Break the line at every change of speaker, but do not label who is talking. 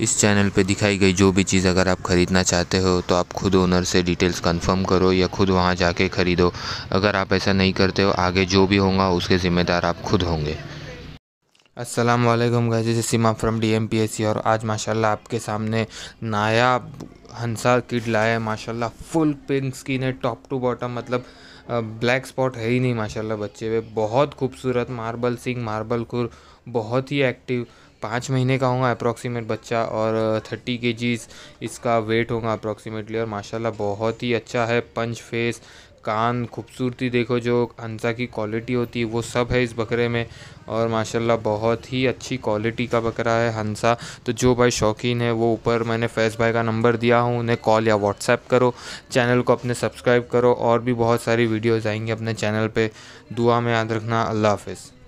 इस चैनल पे दिखाई गई जो भी चीज़ अगर आप ख़रीदना चाहते हो तो आप खुद ओनर से डिटेल्स कंफर्म करो या खुद वहाँ जाके ख़रीदो अगर आप ऐसा नहीं करते हो आगे जो भी होगा उसके ज़िम्मेदार आप खुद होंगे अस्सलाम वालेकुम D M Seema from DMPSC और आज माशाल्लाह आपके सामने नायाब हंसा किड लाया है माशाला फुल पिंक स्किन है टॉप टू बॉटम मतलब ब्लैक स्पॉट है ही नहीं माशाल्लाह बच्चे वे बहुत खूबसूरत मार्बल सिंह मार्बल कुर बहुत ही एक्टिव पाँच महीने का होगा अप्रॉक्सीमेट बच्चा और थर्टी के इसका वेट होगा अप्रॉक्सीमेटली और माशाल्लाह बहुत ही अच्छा है पंच फेस कान खूबसूरती देखो जो अंसा की क्वालिटी होती है वो सब है इस बकरे में और माशाल्लाह बहुत ही अच्छी क्वालिटी का बकरा है हंसा तो जो भाई शौकीन है वो ऊपर मैंने फैज़ भाई का नंबर दिया हूँ उन्हें कॉल या व्हाट्सएप करो चैनल को अपने सब्सक्राइब करो और भी बहुत सारी वीडियोज़ आएंगी अपने चैनल पर दुआ में याद रखना अल्लाह हाफिज़